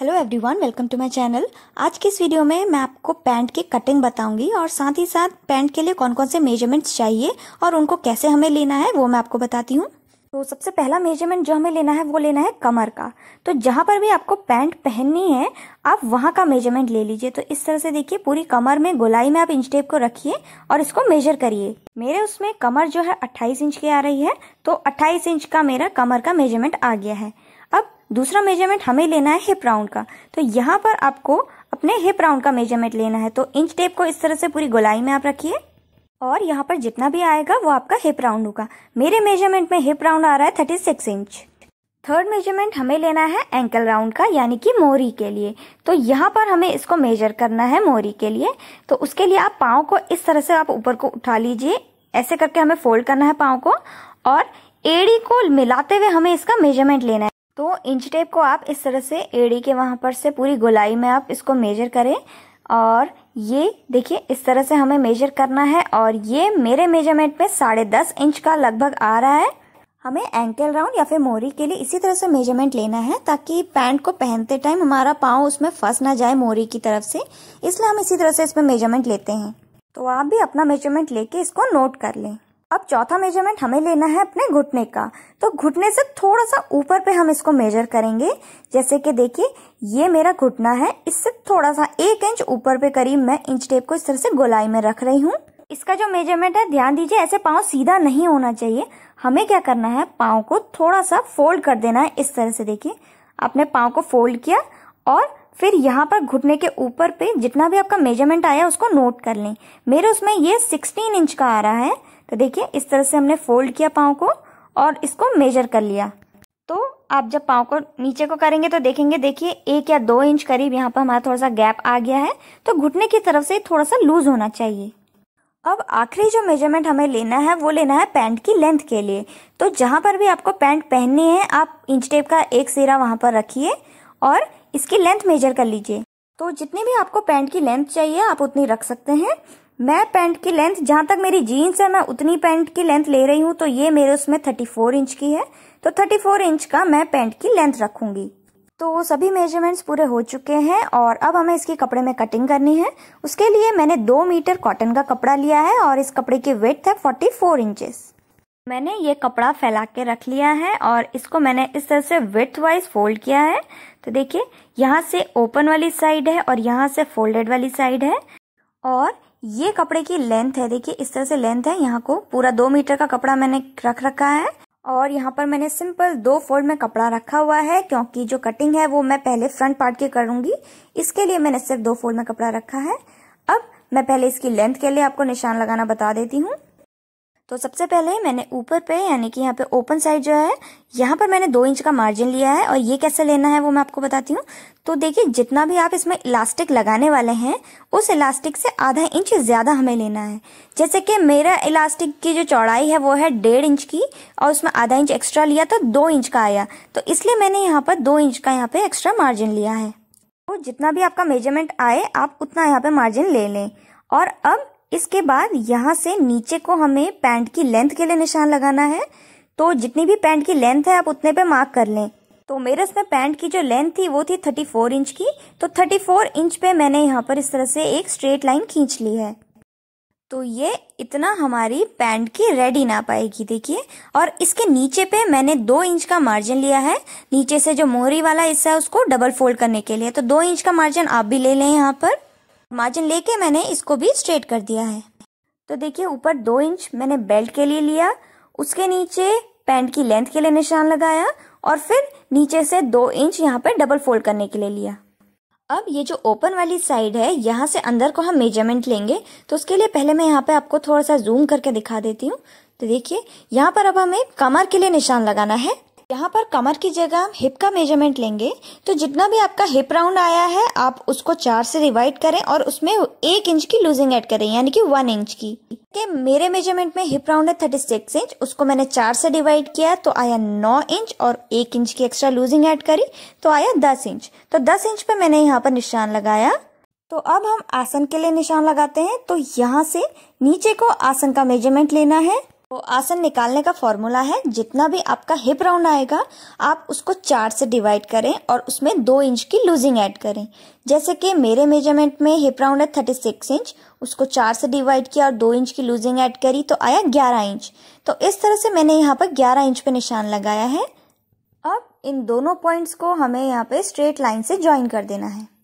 hello everyone welcome to my channel आज के इस वीडियो में मैं आपको पैंट की कटिंग बताऊंगी और साथ ही साथ पैंट के लिए कौन कौन से मेजरमेंट्स चाहिए और उनको कैसे हमें लेना है वो मैं आपको बताती हूँ तो सबसे पहला मेजरमेंट जो हमें लेना है वो लेना है कमर का तो जहाँ पर भी आपको पैंट पहननी है आप वहाँ का मेजरमेंट ले लीजिए तो इस तरह से देखिए पूरी कमर में गोलाई में आप इंच टेप को रखिए और इसको मेजर करिए मेरे उसमें कमर जो है 28 इंच की आ रही है तो 28 इंच का मेरा कमर का मेजरमेंट आ गया है दूसरा मेजरमेंट हमें लेना है हिप राउंड का तो यहाँ पर आपको अपने हिप राउंड का मेजरमेंट लेना है तो इंच टेप को इस तरह से पूरी गोलाई में आप रखिए और यहाँ पर जितना भी आएगा वो आपका हिप राउंड होगा मेरे मेजरमेंट में हिप राउंड आ रहा है thirty six inch third measurement हमें लेना है एंकल राउंड का यानी कि मोरी के लिए तो यहाँ पर हमें इसको मेजर करना है मोरी के लिए तो उसके लिए आप पाओ को इस तरह से आप ऊपर को उठा लीजिए ऐसे करके हमें फोल्ड करना है पाओ को और एड़ी को मिलाते हुए हमें इसका मेजरमेंट लेना है तो इंच टेप को आप इस तरह से एड़ी के वहाँ पर से पूरी गोलाई में आप इसको मेजर करें और ये देखिए इस तरह से हमें मेजर करना है और ये मेरे मेजरमेंट में साढ़े दस इंच का लगभग आ रहा है हमें एंकल राउंड या फिर मोरी के लिए इसी तरह से मेजरमेंट लेना है ताकि पैंट को पहनते टाइम हमारा पाँव उसमें फंस ना जाए मोरी की तरफ से इसलिए हम इसी तरह से इसमें मेजरमेंट लेते हैं तो आप भी अपना मेजरमेंट लेके इसको नोट कर लें अब चौथा मेजरमेंट हमें लेना है अपने घुटने का तो घुटने से थोड़ा सा ऊपर पे हम इसको मेजर करेंगे जैसे कि देखिए ये मेरा घुटना है इससे थोड़ा सा एक इंच ऊपर पे करीब मैं इंच टेप को इस तरह से गोलाई में रख रही हूँ इसका जो मेजरमेंट है ध्यान दीजिए ऐसे पाँव सीधा नहीं होना चाहिए हमें क्या करना है पाँव को थोड़ा सा फोल्ड कर देना है इस तरह से देखिए आपने पाँव को फोल्ड किया और फिर यहाँ पर घुटने के ऊपर पे जितना भी आपका मेजरमेंट आया उसको नोट कर लें मेरे उसमें ये 16 इंच का आ रहा है तो देखिए इस तरह से हमने फोल्ड किया पाँव को और इसको मेजर कर लिया तो आप जब पाँव को नीचे को करेंगे तो देखेंगे देखिए एक या दो इंच करीब यहाँ पर हमारा थोड़ा सा गैप आ गया है तो घुटने की तरफ से थोड़ा सा लूज होना चाहिए अब आखिरी जो मेजरमेंट हमें लेना है वो लेना है पैंट की लेंथ के लिए तो जहाँ पर भी आपको पैंट पहननी है आप इंच टेप का एक सिरा वहाँ पर रखिए और इसकी लेंथ मेजर कर लीजिए तो जितनी भी आपको पैंट की लेंथ चाहिए आप उतनी रख सकते हैं मैं पैंट की लेंथ जहाँ तक मेरी जीन्स है मैं उतनी पैंट की लेंथ ले रही हूँ तो ये मेरे उसमें 34 इंच की है तो 34 इंच का मैं पैंट की लेंथ रखूंगी तो सभी मेजरमेंट्स पूरे हो चुके हैं और अब हमें इसकी कपड़े में कटिंग करनी है उसके लिए मैंने दो मीटर कॉटन का कपड़ा लिया है और इस कपड़े की वेट है फोर्टी फोर मैंने ये कपड़ा फैला के रख लिया है और इसको मैंने इस तरह से विथ वाइज फोल्ड किया है तो देखिए यहाँ से ओपन वाली साइड है और यहाँ से फोल्डेड वाली साइड है और ये कपड़े की लेंथ है देखिए इस तरह से लेंथ है यहाँ को पूरा दो मीटर का कपड़ा मैंने रख रखा है और यहाँ पर मैंने सिंपल दो फोल्ड में कपड़ा रखा हुआ है क्योंकि जो कटिंग है वो मैं पहले फ्रंट पार्ट की करूंगी इसके लिए मैंने सिर्फ दो फोल्ड में कपड़ा रखा है अब मैं पहले इसकी लेंथ के लिए आपको निशान लगाना बता देती हूँ तो सबसे पहले मैंने ऊपर पे यानी कि यहाँ पे ओपन साइड जो है यहाँ पर मैंने दो इंच का मार्जिन लिया है और ये कैसे लेना है वो मैं आपको बताती हूँ तो देखिए जितना भी आप इसमें इलास्टिक लगाने वाले हैं उस इलास्टिक से आधा इंच ज़्यादा हमें लेना है जैसे कि मेरा इलास्टिक की जो चौड़ाई है वो है डेढ़ इंच की और उसमें आधा इंच एक्स्ट्रा लिया तो दो इंच का आया तो इसलिए मैंने यहाँ पर दो इंच का यहाँ पे एक्स्ट्रा मार्जिन लिया है तो जितना भी आपका मेजरमेंट आए आप उतना यहाँ पे मार्जिन ले लें और अब इसके बाद यहाँ से नीचे को हमें पैंट की लेंथ के लिए निशान लगाना है तो जितनी भी पैंट की लेंथ है आप उतने पे मार्क कर लें तो मेरे इसमें पैंट की जो लेंथ थी वो थी 34 इंच की तो 34 इंच पे मैंने यहाँ पर इस तरह से एक स्ट्रेट लाइन खींच ली है तो ये इतना हमारी पैंट की रेडी ना पाएगी देखिए और इसके नीचे पे मैंने दो इंच का मार्जिन लिया है नीचे से जो मोहरी वाला हिस्सा है उसको डबल फोल्ड करने के लिए तो दो इंच का मार्जिन आप भी ले लें यहाँ पर मार्जिन लेके मैंने इसको भी स्ट्रेट कर दिया है तो देखिए ऊपर दो इंच मैंने बेल्ट के लिए लिया उसके नीचे पैंट की लेंथ के लिए निशान लगाया और फिर नीचे से दो इंच यहाँ पे डबल फोल्ड करने के लिए लिया अब ये जो ओपन वाली साइड है यहाँ से अंदर को हम मेजरमेंट लेंगे तो उसके लिए पहले मैं यहाँ पे आपको थोड़ा सा जूम करके दिखा देती हूँ तो देखिए यहाँ पर अब हमें कमर के लिए निशान लगाना है यहाँ पर कमर की जगह हम हिप का मेजरमेंट लेंगे तो जितना भी आपका हिप राउंड आया है आप उसको चार से डिवाइड करें और उसमें एक इंच की लूजिंग ऐड करें यानी कि वन इंच की के मेरे मेजरमेंट में हिप राउंड है थर्टी सिक्स इंच उसको मैंने चार से डिवाइड किया तो आया नौ इंच और एक इंच की एक्स्ट्रा लूजिंग ऐड करी तो आया दस इंच तो दस इंच पे मैंने यहाँ पर निशान लगाया तो अब हम आसन के लिए निशान लगाते हैं तो यहाँ से नीचे को आसन का मेजरमेंट लेना है तो आसन निकालने का फॉर्मूला है जितना भी आपका हिप राउंड आएगा आप उसको चार से डिवाइड करें और उसमें दो इंच की लूजिंग ऐड करें जैसे कि मेरे मेजरमेंट में हिप राउंड है थर्टी सिक्स इंच उसको चार से डिवाइड किया और दो इंच की लूजिंग ऐड करी तो आया ग्यारह इंच तो इस तरह से मैंने यहाँ पर ग्यारह इंच पे निशान लगाया है अब इन दोनों पॉइंट्स को हमें यहाँ पे स्ट्रेट लाइन से ज्वाइन कर देना है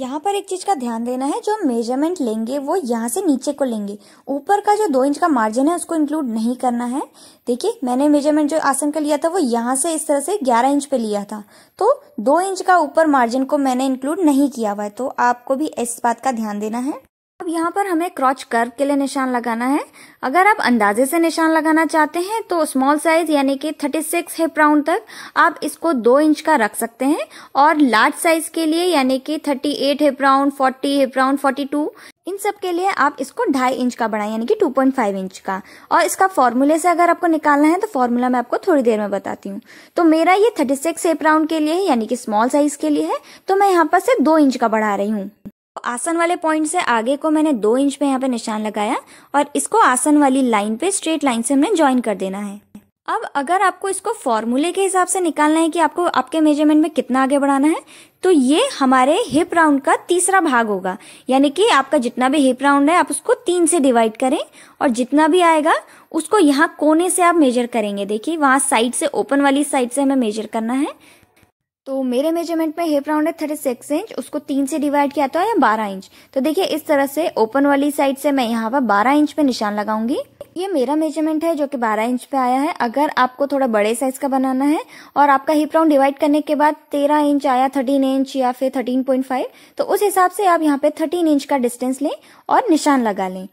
यहाँ पर एक चीज का ध्यान देना है जो हम मेजरमेंट लेंगे वो यहाँ से नीचे को लेंगे ऊपर का जो दो इंच का मार्जिन है उसको इंक्लूड नहीं करना है देखिए मैंने मेजरमेंट जो आसन का लिया था वो यहाँ से इस तरह से 11 इंच पे लिया था तो दो इंच का ऊपर मार्जिन को मैंने इंक्लूड नहीं किया हुआ है तो आपको भी इस बात का ध्यान देना है अब यहाँ पर हमें क्रॉच कर्व के लिए निशान लगाना है अगर आप अंदाजे से निशान लगाना चाहते हैं तो स्मॉल साइज यानी कि 36 सिक्स हिप राउंड तक आप इसको दो इंच का रख सकते हैं और लार्ज साइज के लिए यानी कि 38 at hip round forty hip round 42 इन सब के लिए आप इसको ढाई इंच का बनाए यानी कि 2.5 इंच का और इसका फॉर्मूले से अगर आपको निकालना है तो फॉर्मूला मैं आपको थोड़ी देर में बताती हूँ तो मेरा ये थर्टी सिक्स हिप राउंड के लिए यानी कि स्मॉल साइज के लिए है तो मैं यहाँ पर से दो इंच का बढ़ा रही हूँ तो आसन वाले पॉइंट से आगे को मैंने दो इंच पे यहाँ पे निशान लगाया और इसको आसन वाली लाइन पे स्ट्रेट लाइन से हमने ज्वाइन कर देना है अब अगर आपको इसको फॉर्मूले के हिसाब से निकालना है कि आपको आपके मेजरमेंट में कितना आगे बढ़ाना है तो ये हमारे हिप राउंड का तीसरा भाग होगा यानी कि आपका जितना भी हिप राउंड है आप उसको तीन से डिवाइड करें और जितना भी आएगा उसको यहाँ कोने से आप मेजर करेंगे देखिए वहां साइड से ओपन वाली साइड से हमें मेजर करना है तो मेरे मेजरमेंट में हिप राउंड है थर्टी सिक्स इंच उसको तीन से डिवाइड किया तो है बारह इंच तो देखिए इस तरह से ओपन वाली साइड से मैं यहाँ पर बारह इंच पे निशान लगाऊंगी ये मेरा मेजरमेंट है जो कि 12 इंच पे आया है अगर आपको थोड़ा बड़े साइज का बनाना है और आपका हिप राउंड डिवाइड करने के बाद 13 इंच आया 13 इंच या फिर 13.5 तो उस हिसाब से आप यहाँ पे 13 इंच का डिस्टेंस लें और निशान लगा लें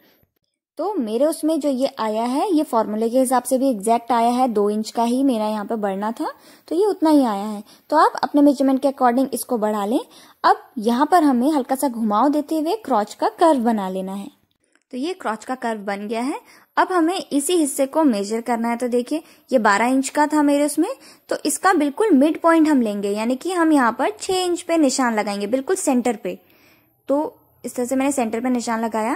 तो मेरे उसमें जो ये आया है ये फॉर्मूले के हिसाब से भी एग्जैक्ट आया है दो इंच का ही मेरा यहाँ पे बढ़ना था तो ये उतना ही आया है तो आप अपने मेजरमेंट के अकॉर्डिंग इसको बढ़ा लें अब यहाँ पर हमें हल्का सा घुमाव देते हुए क्रॉच का कर्व बना लेना है तो ये क्रॉच का कर्व बन गया है अब हमें इसी हिस्से को मेजर करना है तो देखिए ये 12 इंच का था मेरे उसमें तो इसका बिल्कुल मिड पॉइंट हम लेंगे यानी कि हम यहाँ पर 6 इंच पे निशान लगाएंगे बिल्कुल सेंटर पे तो इस तरह से मैंने सेंटर पे निशान लगाया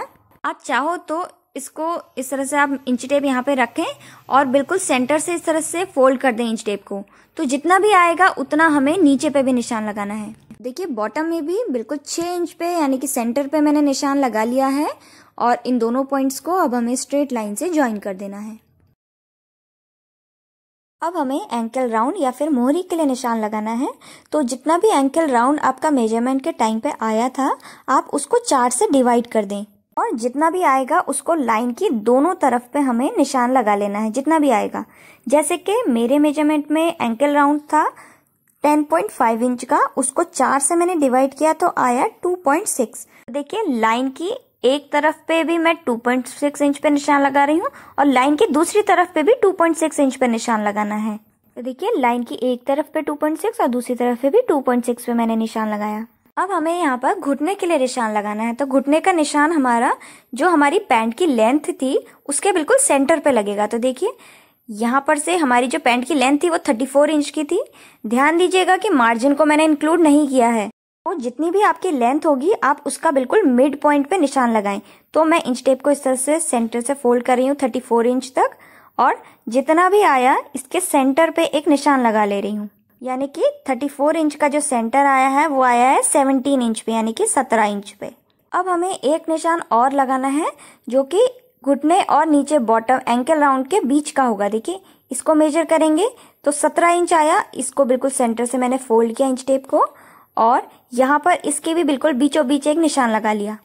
आप चाहो तो इसको इस तरह से आप इंच टेप यहाँ पे रखें और बिल्कुल सेंटर से इस तरह से फोल्ड कर दें इंच टेप को तो जितना भी आएगा उतना हमें नीचे पे भी निशान लगाना है देखिए बॉटम में भी बिल्कुल छः इंच पे यानी कि सेंटर पे मैंने निशान लगा लिया है और इन दोनों पॉइंट्स को अब हमें स्ट्रेट लाइन से ज्वाइन कर देना है अब हमें एंकल राउंड या फिर मोहरी के लिए निशान लगाना है तो जितना भी एंकल राउंड आपका मेजरमेंट के टाइम पे आया था आप उसको चार से डिवाइड कर दें और जितना भी आएगा उसको लाइन की दोनों तरफ पे हमें निशान लगा लेना है जितना भी आएगा जैसे कि मेरे मेजरमेंट में एंकल राउंड था 10.5 इंच का उसको चार से मैंने डिवाइड किया तो आया 2.6 देखिये लाइन की एक तरफ पे भी मैं 2.6 इंच पे निशान लगा रही हूँ और लाइन की दूसरी तरफ पे भी 2.6 इंच पे निशान लगाना है तो देखिए लाइन की एक तरफ पे 2.6 और दूसरी तरफ पे भी 2.6 पे मैंने निशान लगाया अब हमें यहाँ पर घुटने के लिए निशान लगाना है तो घुटने का निशान हमारा जो हमारी पैंट की लेंथ थी उसके बिल्कुल सेंटर पे लगेगा तो देखिए यहाँ पर से हमारी जो पैंट की लेंथ थी वो 34 इंच की थी ध्यान दीजिएगा कि मार्जिन को मैंने इंक्लूड नहीं किया है तो जितनी भी आपकी लेंथ होगी आप उसका बिल्कुल मिड पॉइंट पे निशान लगाएं तो मैं इंच टेप को इस तरह से सेंटर से फोल्ड कर रही हूँ थर्टी इंच तक और जितना भी आया इसके सेंटर पे एक निशान लगा ले रही हूँ यानी कि 34 इंच का जो सेंटर आया है वो आया है 17 इंच पे यानी कि 17 इंच पे अब हमें एक निशान और लगाना है जो कि घुटने और नीचे बॉटम एंकल राउंड के बीच का होगा देखिए इसको मेजर करेंगे तो 17 इंच आया इसको बिल्कुल सेंटर से मैंने फोल्ड किया इंच टेप को और यहाँ पर इसके भी बिल्कुल बीचों बीच एक निशान लगा लिया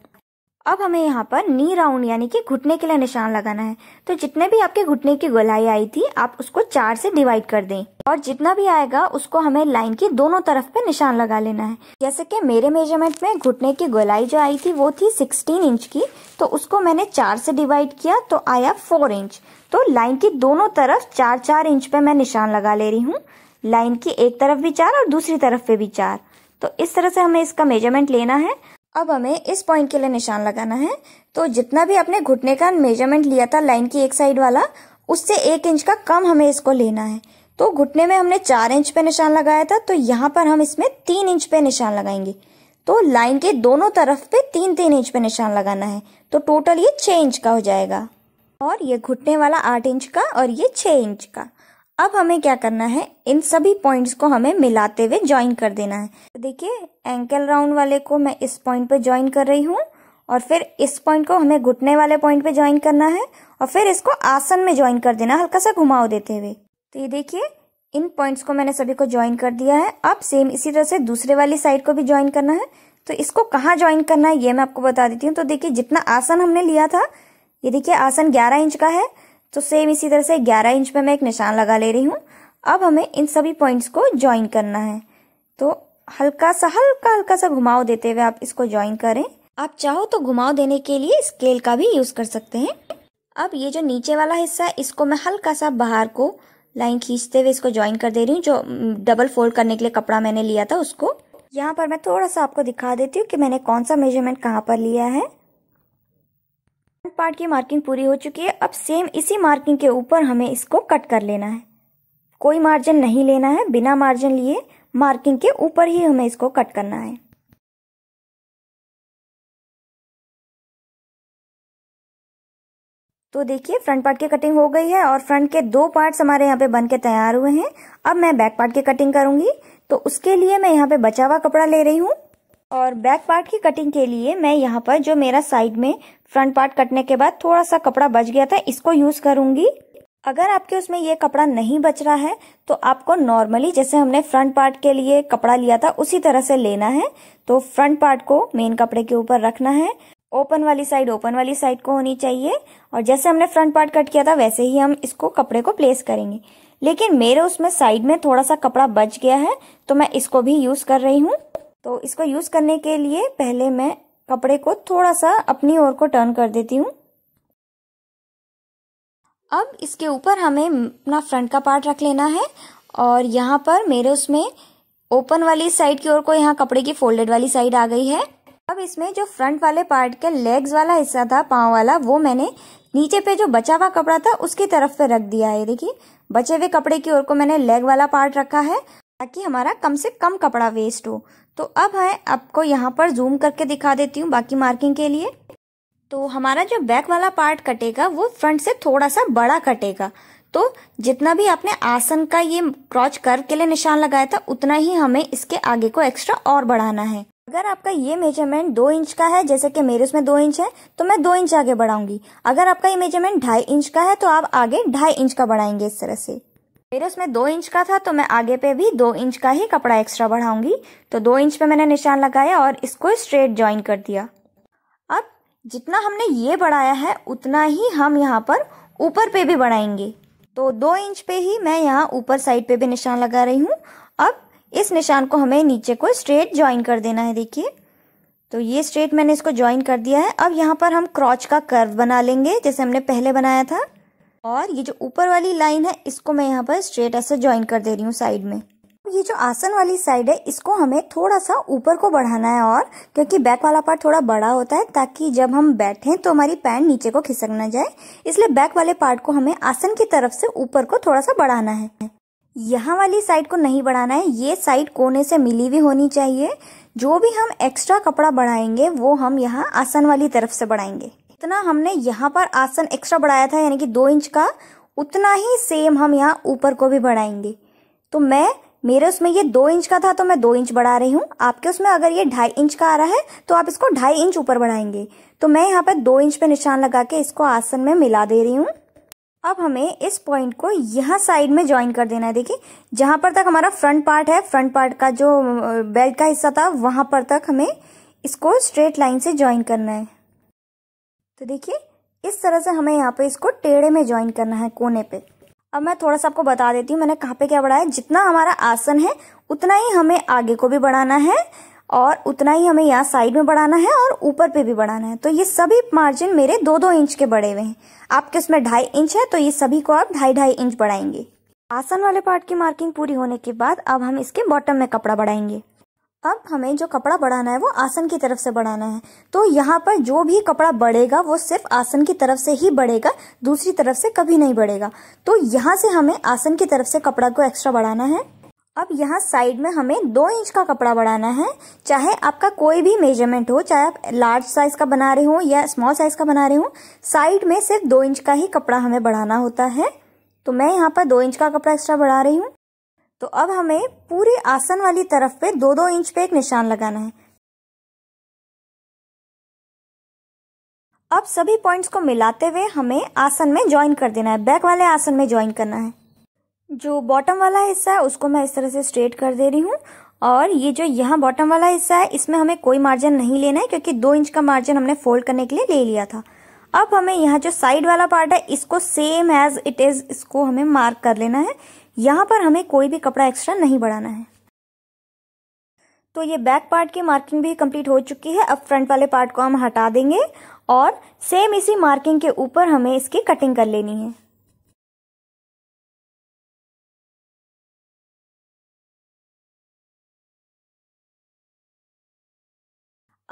अब हमें यहाँ पर नी राउंड यानी कि घुटने के लिए निशान लगाना है तो जितने भी आपके घुटने की गोलाई आई थी आप उसको चार से डिवाइड कर दें और जितना भी आएगा उसको हमें लाइन की दोनों तरफ पे निशान लगा लेना है जैसे कि मेरे मेजरमेंट में घुटने की गोलाई जो आई थी वो थी सिक्सटीन इंच की तो उसको मैंने चार से डिवाइड किया तो आया फोर इंच तो लाइन की दोनों तरफ चार चार इंच पे मैं निशान लगा ले रही हूँ लाइन की एक तरफ भी चार और दूसरी तरफ पे भी चार तो इस तरह से हमें इसका मेजरमेंट लेना है अब हमें इस पॉइंट के लिए निशान लगाना है तो जितना भी आपने घुटने का मेजरमेंट लिया था लाइन की एक साइड वाला उससे एक इंच का कम हमें इसको लेना है तो घुटने में हमने चार इंच पे निशान लगाया था तो यहाँ पर हम इसमें तीन इंच पे निशान लगाएंगे तो लाइन के दोनों तरफ पे तीन तीन इंच पे निशान लगाना है तो टोटल ये छः इंच का हो जाएगा और ये घुटने वाला आठ इंच का और ये छः इंच का अब हमें क्या करना है इन सभी पॉइंट्स को हमें मिलाते हुए ज्वाइन कर देना है तो देखिए एंकल राउंड वाले को मैं इस पॉइंट पे ज्वाइन कर रही हूँ और फिर इस पॉइंट को हमें घुटने वाले पॉइंट पे ज्वाइन करना है और फिर इसको आसन में ज्वाइन कर देना हल्का सा घुमाव देते हुए तो ये देखिए इन पॉइंट्स को मैंने सभी को ज्वाइन कर दिया है अब सेम इसी तरह से दूसरे वाली साइड को भी ज्वाइन करना है तो इसको कहाँ ज्वाइन करना है ये मैं आपको बता देती हूँ तो देखिए जितना आसन हमने लिया था ये देखिए आसन 11 इंच का है तो सेम इसी तरह से 11 इंच पे मैं एक निशान लगा ले रही हूँ अब हमें इन सभी पॉइंट्स को ज्वाइन करना है तो हल्का सा हल्का हल्का सा घुमाव देते हुए आप इसको ज्वाइन करें आप चाहो तो घुमाव देने के लिए स्केल का भी यूज कर सकते हैं अब ये जो नीचे वाला हिस्सा है इसको मैं हल्का सा बाहर को लाइन खींचते हुए इसको ज्वाइन कर दे रही हूँ जो डबल फोल्ड करने के लिए कपड़ा मैंने लिया था उसको यहाँ पर मैं थोड़ा सा आपको दिखा देती हूँ कि मैंने कौन सा मेजरमेंट कहाँ पर लिया है फ्रंट पार्ट की मार्किंग पूरी हो चुकी है अब सेम इसी मार्किंग के ऊपर हमें इसको कट कर लेना है कोई मार्जिन नहीं लेना है बिना मार्जिन लिए मार्किंग के ऊपर ही हमें इसको कट करना है तो देखिए फ्रंट पार्ट की कटिंग हो गई है और फ्रंट के दो पार्ट्स हमारे यहाँ पे बन के तैयार हुए हैं अब मैं बैक पार्ट की कटिंग करूंगी तो उसके लिए मैं यहाँ पे बचा हुआ कपड़ा ले रही हूँ और बैक पार्ट की कटिंग के लिए मैं यहाँ पर जो मेरा साइड में फ्रंट पार्ट कटने के बाद थोड़ा सा कपड़ा बच गया था इसको यूज करूंगी अगर आपके उसमें ये कपड़ा नहीं बच रहा है तो आपको नॉर्मली जैसे हमने फ्रंट पार्ट के लिए कपड़ा लिया था उसी तरह से लेना है तो फ्रंट पार्ट को मेन कपड़े के ऊपर रखना है ओपन वाली साइड ओपन वाली साइड को होनी चाहिए और जैसे हमने फ्रंट पार्ट कट किया था वैसे ही हम इसको कपड़े को प्लेस करेंगे लेकिन मेरे उसमें साइड में थोड़ा सा कपड़ा बच गया है तो मैं इसको भी यूज कर रही हूँ तो इसको यूज करने के लिए पहले मैं कपड़े को थोड़ा सा अपनी ओर को टर्न कर देती हूँ अब इसके ऊपर हमें अपना फ्रंट का पार्ट रख लेना है और यहाँ पर मेरे उसमें ओपन वाली साइड की ओर को यहाँ कपड़े की फोल्डेड वाली साइड आ गई है अब इसमें जो फ्रंट वाले पार्ट के लेग्स वाला हिस्सा था पाँव वाला वो मैंने नीचे पे जो बचा हुआ कपड़ा था उसकी तरफ पे रख दिया है देखिए बचे हुए कपड़े की ओर को मैंने लेग वाला पार्ट रखा है ताकि हमारा कम से कम कपड़ा वेस्ट हो तो अब है आपको यहाँ पर जूम करके दिखा देती हूँ बाकी मार्किंग के लिए तो हमारा जो बैक वाला पार्ट कटेगा वो फ्रंट से थोड़ा सा बड़ा कटेगा तो जितना भी आपने आसन का ये क्रॉच कर्व के लिए निशान लगाया था उतना ही हमें इसके आगे को एक्स्ट्रा और बढ़ाना है अगर आपका ये मेजरमेंट दो इंच का है जैसे कि मेरे उसमें दो इंच है तो मैं दो इंच आगे बढ़ाऊंगी अगर आपका ये मेजरमेंट ढाई इंच का है तो आप आगे ढाई इंच का बढ़ाएंगे इस तरह से मेरे उसमें दो इंच का था तो मैं आगे पे भी दो इंच का ही कपड़ा एक्स्ट्रा बढ़ाऊंगी तो दो इंच पे मैंने निशान लगाया और इसको स्ट्रेट ज्वाइन कर दिया अब जितना हमने ये बढ़ाया है उतना ही हम यहाँ पर ऊपर पे भी बढ़ाएंगे तो दो इंच पे ही मैं यहाँ ऊपर साइड पे भी निशान लगा रही हूँ अब इस निशान को हमें नीचे को स्ट्रेट ज्वाइन कर देना है देखिए तो ये स्ट्रेट मैंने इसको ज्वाइन कर दिया है अब यहाँ पर हम क्रॉच का कर्व बना लेंगे जैसे हमने पहले बनाया था और ये जो ऊपर वाली लाइन है इसको मैं यहाँ पर स्ट्रेट ऐसे ज्वाइन कर दे रही हूँ साइड में ये जो आसन वाली साइड है इसको हमें थोड़ा सा ऊपर को बढ़ाना है और क्योंकि बैक वाला पार्ट थोड़ा बड़ा होता है ताकि जब हम बैठें तो हमारी पैंट नीचे को खिसक ना जाए इसलिए बैक वाले पार्ट को हमें आसन की तरफ से ऊपर को थोड़ा सा बढ़ाना है यहाँ वाली साइड को नहीं बढ़ाना है ये साइड कोने से मिली हुई होनी चाहिए जो भी हम एक्स्ट्रा कपड़ा बढ़ाएंगे वो हम यहाँ आसन वाली तरफ से बढ़ाएंगे जितना हमने यहाँ पर आसन एक्स्ट्रा बढ़ाया था यानी कि दो इंच का उतना ही सेम हम यहाँ ऊपर को भी बढ़ाएंगे तो मैं मेरे उसमें ये दो इंच का था तो मैं दो इंच बढ़ा रही हूँ आपके उसमें अगर ये ढाई इंच का आ रहा है तो आप इसको ढाई इंच ऊपर बढ़ाएंगे तो मैं यहाँ पर दो इंच पे निशान लगा के इसको आसन में मिला दे रही हूँ अब हमें इस पॉइंट को यहाँ साइड में ज्वाइन कर देना है देखिए जहां पर तक हमारा फ्रंट पार्ट है फ्रंट पार्ट का जो बेल्ट का हिस्सा था वहां पर तक हमें इसको स्ट्रेट लाइन से ज्वाइन करना है तो देखिए इस तरह से हमें यहाँ पे इसको टेढ़े में ज्वाइन करना है कोने पे अब मैं थोड़ा सा आपको बता देती हूँ मैंने कहाँ पे क्या बढ़ाया जितना हमारा आसन है उतना ही हमें आगे को भी बढ़ाना है और उतना ही हमें यहाँ साइड में बढ़ाना है और ऊपर पे भी बढ़ाना है तो ये सभी मार्जिन मेरे दो दो इंच के बढ़े हुए हैं आपके उसमें ढाई इंच है तो ये सभी को आप ढाई ढाई इंच बढ़ाएंगे आसन वाले पार्ट की मार्किंग पूरी होने के बाद अब हम इसके बॉटम में कपड़ा बढ़ाएंगे अब हमें जो कपड़ा बढ़ाना है वो आसन की तरफ से बढ़ाना है तो यहाँ पर जो भी कपड़ा बढ़ेगा वो सिर्फ आसन की तरफ से ही बढ़ेगा दूसरी तरफ से कभी नहीं बढ़ेगा तो यहाँ से हमें आसन की तरफ से कपड़ा को एक्स्ट्रा बढ़ाना है अब यहाँ साइड में हमें दो इंच का कपड़ा बढ़ाना है चाहे आपका कोई भी मेजरमेंट हो चाहे आप लार्ज साइज का बना रहे हो या स्मॉल साइज का बना रहे हो साइड में सिर्फ दो इंच का ही कपड़ा हमें बढ़ाना होता है तो मैं यहाँ पर दो इंच का कपड़ा एक्स्ट्रा बढ़ा रही हूँ तो अब हमें पूरे आसन वाली तरफ पे दो दो इंच पे एक निशान लगाना है अब सभी पॉइंट्स को मिलाते हुए हमें आसन में ज्वाइन कर देना है बैक वाले आसन में ज्वाइन करना है जो बॉटम वाला हिस्सा है उसको मैं इस तरह से स्ट्रेट कर दे रही हूँ और ये जो यहाँ बॉटम वाला हिस्सा है इसमें हमें कोई मार्जिन नहीं लेना है क्योंकि दो इंच का मार्जिन हमने फोल्ड करने के लिए ले लिया था अब हमें यहाँ जो साइड वाला पार्ट है इसको सेम एज इट इज इसको हमें मार्क कर लेना है यहाँ पर हमें कोई भी कपड़ा एक्स्ट्रा नहीं बढ़ाना है तो ये बैक पार्ट की मार्किंग भी कंप्लीट हो चुकी है अब फ्रंट वाले पार्ट को हम हटा देंगे और सेम इसी मार्किंग के ऊपर हमें इसकी कटिंग कर लेनी है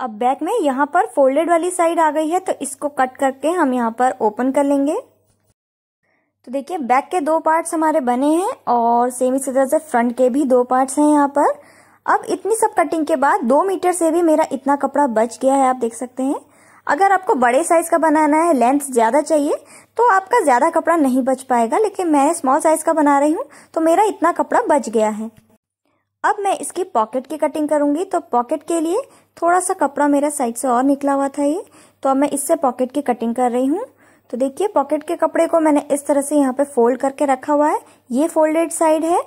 अब बैक में यहाँ पर फोल्डेड वाली साइड आ गई है तो इसको कट करके हम यहाँ पर ओपन कर लेंगे तो देखिए बैक के दो पार्ट्स हमारे बने हैं और सेम इसी तरह से फ्रंट के भी दो पार्ट्स हैं यहाँ पर अब इतनी सब कटिंग के बाद दो मीटर से भी मेरा इतना कपड़ा बच गया है आप देख सकते हैं अगर आपको बड़े साइज का बनाना है लेंथ ज़्यादा चाहिए तो आपका ज़्यादा कपड़ा नहीं बच पाएगा लेकिन मैं स्मॉल साइज का बना रही हूँ तो मेरा इतना कपड़ा बच गया है अब मैं इसकी पॉकेट की कटिंग करूंगी तो पॉकेट के लिए थोड़ा सा कपड़ा मेरा साइड से और निकला हुआ था ये तो अब मैं इससे पॉकेट की कटिंग कर रही हूँ तो देखिए पॉकेट के कपड़े को मैंने इस तरह से यहाँ पे फोल्ड करके रखा हुआ है ये फोल्डेड साइड है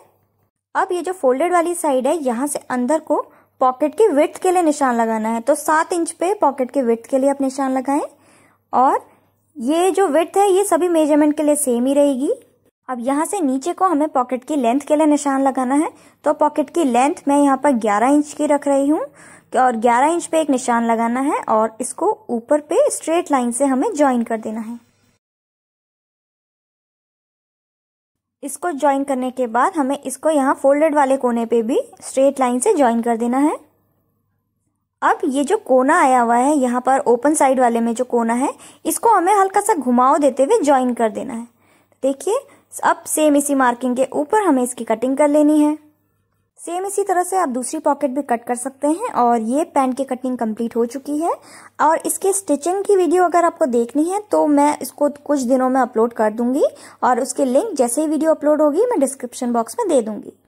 अब ये जो फोल्डेड वाली साइड है यहाँ से अंदर को पॉकेट की विथ के लिए निशान लगाना है तो सात इंच पे पॉकेट के विथ के लिए आप निशान लगाएं और ये जो विथ है ये सभी मेजरमेंट के लिए सेम ही रहेगी अब यहाँ से नीचे को हमें पॉकेट की लेंथ के लिए निशान लगाना है तो पॉकेट की लेंथ मैं यहाँ पर 11 इंच की रख रही हूँ और 11 इंच पे एक निशान लगाना है और इसको ऊपर पे स्ट्रेट लाइन से हमें ज्वाइन कर देना है इसको ज्वाइन करने के बाद हमें इसको यहाँ फोल्डेड वाले कोने पे भी स्ट्रेट लाइन से ज्वाइन कर देना है अब ये जो कोना आया हुआ है यहाँ पर ओपन साइड वाले में जो कोना है इसको हमें हल्का सा घुमाव देते हुए ज्वाइन कर देना है देखिए अब सेम इसी मार्किंग के ऊपर हमें इसकी कटिंग कर लेनी है सेम इसी तरह से आप दूसरी पॉकेट भी कट कर सकते हैं और ये पैंट की कटिंग कंप्लीट हो चुकी है और इसके स्टिचिंग की वीडियो अगर आपको देखनी है तो मैं इसको कुछ दिनों में अपलोड कर दूंगी और उसके लिंक जैसे ही वीडियो अपलोड होगी मैं डिस्क्रिप्शन बॉक्स में दे दूंगी